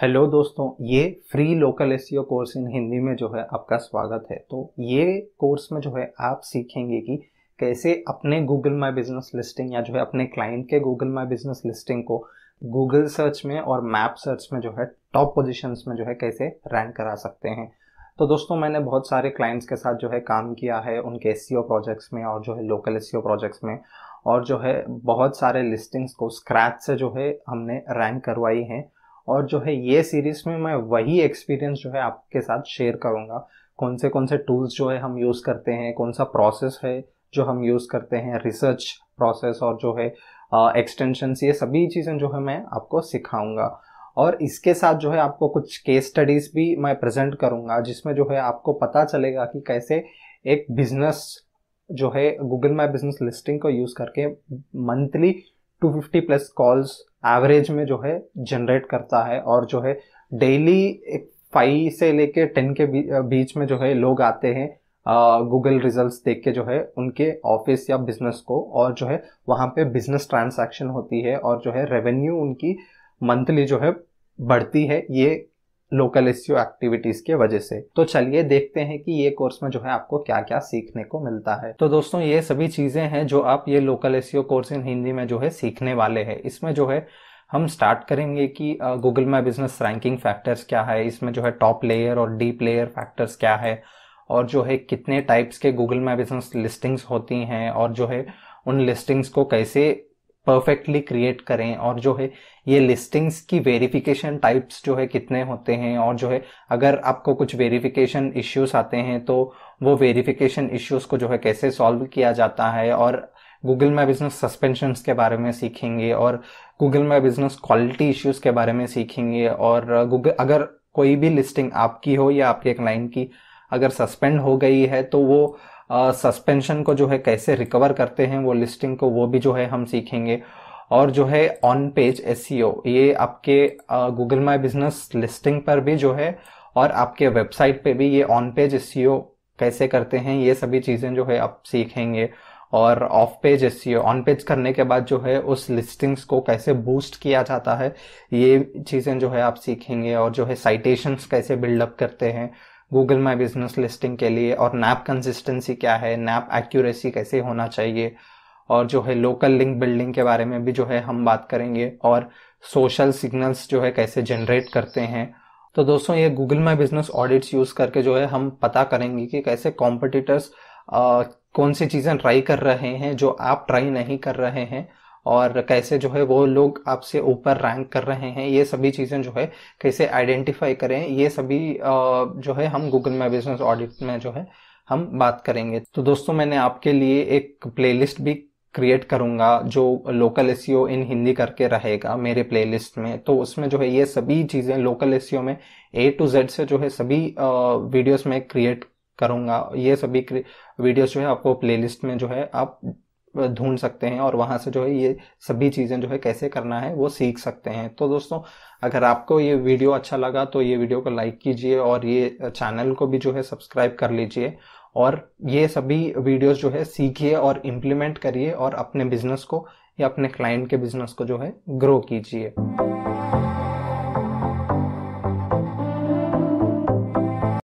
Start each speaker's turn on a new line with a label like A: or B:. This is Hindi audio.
A: हेलो दोस्तों ये free local SEO course in Hindi में जो है आपका स्वागत है तो ये कोर्स में जो है आप सीखेंगे कि कैसे अपने गूगल माई बिजनेस लिस्टिंग या जो है अपने क्लाइंट के गूगल माई बिजनेस लिस्टिंग को गूगल सर्च में और मैप सर्च में जो है टॉप पोजिशंस में जो है कैसे रैंक करा सकते हैं तो दोस्तों मैंने बहुत सारे क्लाइंट्स के साथ जो है काम किया है उनके एस प्रोजेक्ट्स e में और जो है लोकल एस प्रोजेक्ट्स में और जो है बहुत सारे लिस्टिंग्स को स्क्रैच से जो है हमने रैंक करवाई हैं और जो है ये सीरीज में मैं वही एक्सपीरियंस जो है आपके साथ शेयर करूंगा कौन से कौन से टूल्स जो है हम यूज़ करते हैं कौन सा प्रोसेस है जो हम यूज़ करते हैं रिसर्च प्रोसेस और जो है एक्सटेंशंस ये सभी चीज़ें जो है मैं आपको सिखाऊंगा और इसके साथ जो है आपको कुछ केस स्टडीज़ भी मैं प्रेजेंट करूंगा जिसमें जो है आपको पता चलेगा कि कैसे एक बिजनेस जो है गूगल माई बिजनेस लिस्टिंग को यूज़ करके मंथली 250 प्लस कॉल्स एवरेज में जो है जनरेट करता है और जो है डेली एक फाइव से लेके टेन के बीच में जो है लोग आते हैं गूगल रिजल्ट्स देख के जो है उनके ऑफिस या बिजनेस को और जो है वहाँ पे बिजनेस ट्रांसैक्शन होती है और जो है रेवेन्यू उनकी मंथली जो है बढ़ती है ये लोकल एस एक्टिविटीज के वजह से तो चलिए देखते हैं कि ये कोर्स में जो है आपको क्या क्या सीखने को मिलता है तो दोस्तों ये सभी चीजें हैं जो आप ये local SEO course in Hindi में जो है सीखने वाले हैं इसमें जो है हम स्टार्ट करेंगे कि Google my business ranking factors क्या है इसमें जो है टॉप लेयर और डीप लेयर फैक्टर्स क्या है और जो है कितने टाइप्स के गूगल माई बिजनेस लिस्टिंग्स होती हैं और जो है उन लिस्टिंग्स को कैसे परफेक्टली क्रिएट करें और जो है ये लिस्टिंग्स की वेरिफिकेशन टाइप्स जो है कितने होते हैं और जो है अगर आपको कुछ वेरिफिकेशन इश्यूज आते हैं तो वो वेरिफिकेशन इश्यूज को जो है कैसे सॉल्व किया जाता है और गूगल माई बिजनेस सस्पेंशन के बारे में सीखेंगे और Google my business quality issues के बारे में सीखेंगे और गूगल अगर कोई भी लिस्टिंग आपकी हो या आपके क्लाइंट की अगर सस्पेंड हो गई है तो वो सस्पेंशन को जो है कैसे रिकवर करते हैं वो लिस्टिंग को वो भी जो है हम सीखेंगे और जो है ऑन पेज एस ये आपके गूगल माई बिजनेस लिस्टिंग पर भी जो है और आपके वेबसाइट पे भी ये ऑन पेज एस कैसे करते हैं ये सभी चीज़ें जो है आप सीखेंगे और off page SEO on page करने के बाद जो है उस लिस्टिंग्स को कैसे बूस्ट किया जाता है ये चीज़ें जो है आप सीखेंगे और जो है साइटेशंस कैसे बिल्डअप करते हैं गूगल माई बिजनेस लिस्टिंग के लिए और नैप कंसिस्टेंसी क्या है नैप एक्यूरेसी कैसे होना चाहिए और जो है लोकल लिंक बिल्डिंग के बारे में भी जो है हम बात करेंगे और सोशल सिग्नल्स जो है कैसे जनरेट करते हैं तो दोस्तों ये Google my business audits use करके जो है हम पता करेंगे कि कैसे कॉम्पिटिटर्स कौन सी चीज़ें ट्राई कर रहे हैं जो आप ट्राई नहीं कर रहे हैं और कैसे जो है वो लोग आपसे ऊपर रैंक कर रहे हैं ये सभी चीज़ें जो है कैसे आइडेंटिफाई करें ये सभी जो है हम गूगल में बिजनेस ऑडिट में जो है हम बात करेंगे तो दोस्तों मैंने आपके लिए एक प्लेलिस्ट भी क्रिएट करूंगा जो लोकल एस इन हिंदी करके रहेगा मेरे प्लेलिस्ट में तो उसमें जो है ये सभी चीज़ें लोकल एस e में ए टू जेड से जो है सभी वीडियोस में क्रिएट करूंगा ये सभी वीडियोस जो है आपको प्लेलिस्ट में जो है आप ढूंढ सकते हैं और वहाँ से जो है ये सभी चीज़ें जो है कैसे करना है वो सीख सकते हैं तो दोस्तों अगर आपको ये वीडियो अच्छा लगा तो ये वीडियो को लाइक कीजिए और ये चैनल को भी जो है सब्सक्राइब कर लीजिए और ये सभी वीडियोस जो है सीखिए और इम्प्लीमेंट करिए और अपने बिजनेस को या अपने क्लाइंट के बिजनेस को जो है ग्रो कीजिए